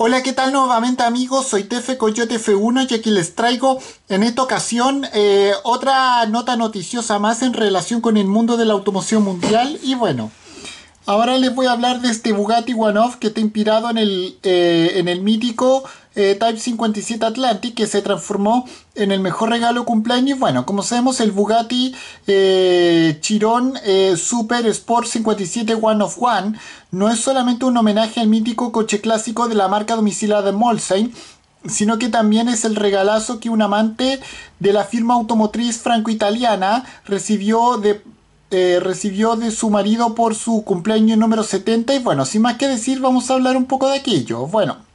Hola, ¿qué tal nuevamente amigos? Soy Tefe Coyote F1 y aquí les traigo en esta ocasión eh, otra nota noticiosa más en relación con el mundo de la automoción mundial. Y bueno, ahora les voy a hablar de este Bugatti One Off que está inspirado en el, eh, en el mítico eh, Type 57 Atlantic que se transformó en el mejor regalo cumpleaños. Bueno, como sabemos, el Bugatti eh, Chiron eh, Super Sport 57 One of One no es solamente un homenaje al mítico coche clásico de la marca domiciliada de Molsheim, sino que también es el regalazo que un amante de la firma automotriz franco-italiana recibió de eh, recibió de su marido por su cumpleaños número 70 y bueno, sin más que decir vamos a hablar un poco de aquello. Bueno,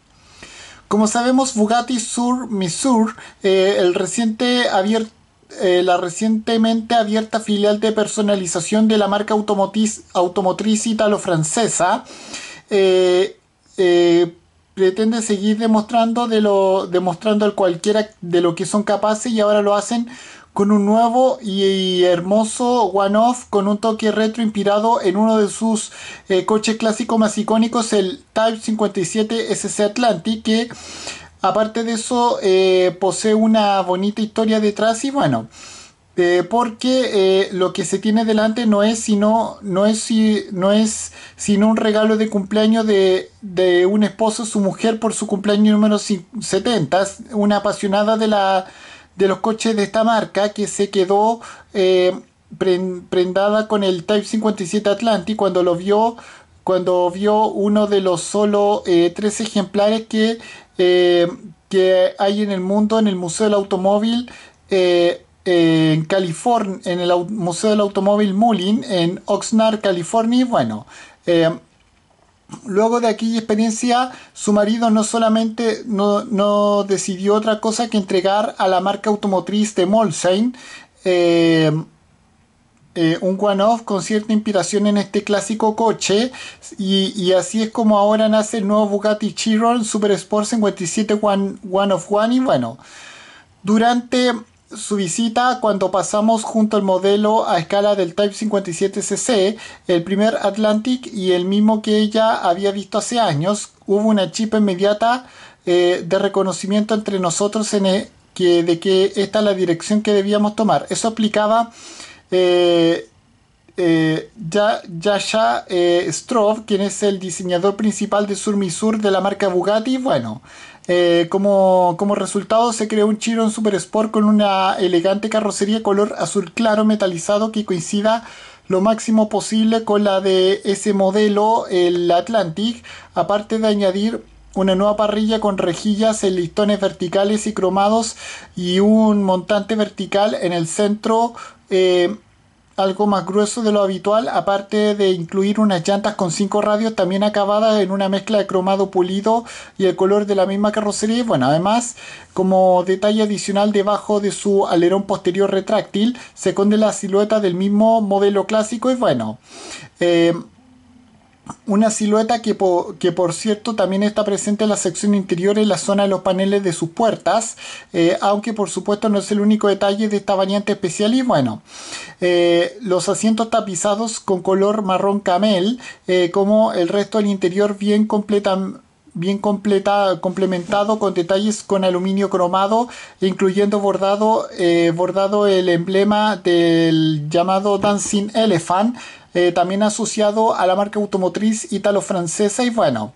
como sabemos, Bugatti Sur Missouri, eh, eh, la recientemente abierta filial de personalización de la marca automotriz, italo-francesa, eh, pretende seguir demostrando, de lo, demostrando cualquiera de lo que son capaces y ahora lo hacen con un nuevo y hermoso one-off con un toque retro inspirado en uno de sus eh, coches clásicos más icónicos, el Type 57 SC Atlantic, que aparte de eso eh, posee una bonita historia detrás y bueno. Eh, porque lo que se tiene delante no es sino no es no es sino un regalo de cumpleaños de, de un esposo su mujer por su cumpleaños número 70 una apasionada de la de los coches de esta marca que se quedó eh, prendada con el Type 57 Atlantic cuando lo vio cuando vio uno de los solo eh, tres ejemplares que, eh, que hay en el mundo en el Museo del Automóvil en California, en el Museo del Automóvil Mullin en Oxnard, California. Y bueno, Luego de aquella experiencia, su marido no solamente no, decidió otra cosa que entregar a la marca automotriz de Molsheim eh, eh, un one-off con cierta inspiración en este clásico coche y, así es como ahora nace el nuevo Bugatti Chiron Super Sport 57 One, one of One y bueno, durante su visita cuando pasamos junto al modelo a escala del Type 57cc, el primer Atlantic y el mismo que ella había visto hace años. Hubo una chispa inmediata eh, de reconocimiento entre nosotros en e, que, de que esta es la dirección que debíamos tomar. Eso aplicaba eh, eh, Yasha Strove, quien es el diseñador principal de Sur de la marca Bugatti. Bueno, eh, como, resultado se creó un Chiron Super Sport con una elegante carrocería color azul claro metalizado que coincida lo máximo posible con la de ese modelo, el Atlantic, aparte de añadir una nueva parrilla con rejillas en listones verticales y cromados y un montante vertical en el centro eh, algo más grueso de lo habitual, aparte de incluir unas llantas con cinco radios también acabadas en una mezcla de cromado pulido y el color de la misma carrocería. Bueno, además, como detalle adicional debajo de su alerón posterior retráctil, se esconde la silueta del mismo modelo clásico y bueno. Eh, una silueta que, por cierto también está presente en la sección interior en la zona de los paneles de sus puertas, eh, aunque por supuesto no es el único detalle de esta variante especial y bueno, eh, los asientos tapizados con color marrón camel, eh, como el resto del interior bien bien completa, complementado con detalles con aluminio cromado, incluyendo bordado, bordado el emblema del llamado Dancing Elephant, eh, también asociado a la marca automotriz italo-francesa y bueno,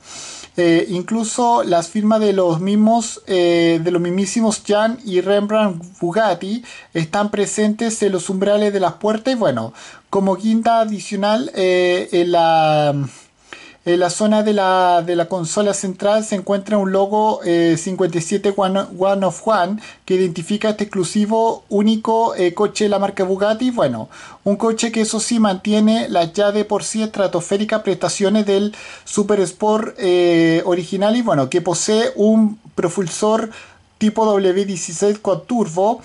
eh, incluso las firmas de los mismos, eh, de los mismísimos Jan y Rembrandt Bugatti están presentes en los umbrales de las puertas y bueno, como guinda adicional en la en la zona de la, consola central se encuentra un logo 57 eh, One, of One que identifica este exclusivo único eh, coche de la marca Bugatti. Bueno, un coche que eso sí mantiene las ya de por sí estratosféricas prestaciones del Super Sport eh, original y bueno, que posee un propulsor tipo W16 con turbo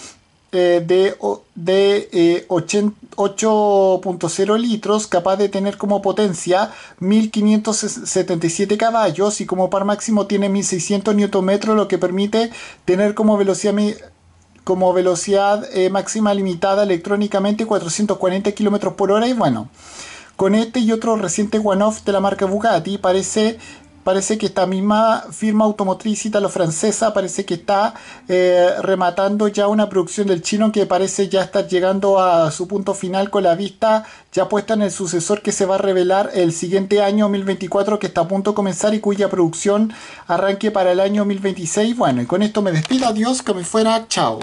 eh, de, de 8.0 eh, litros, capaz de tener como potencia 1577 caballos y como par máximo tiene 1600 Nm, lo que permite tener como velocidad como velocidad eh, máxima limitada electrónicamente 440 km por hora y bueno con este y otro reciente one-off de la marca Bugatti parece parece que esta misma firma automotriz italo-francesa parece que está eh, rematando ya una producción del chino que parece ya estar llegando a su punto final con la vista ya puesta en el sucesor que se va a revelar el siguiente año 2024 que está a punto de comenzar y cuya producción arranque para el año 2026. Bueno, y con esto me despido, adiós, que me fuera, chao.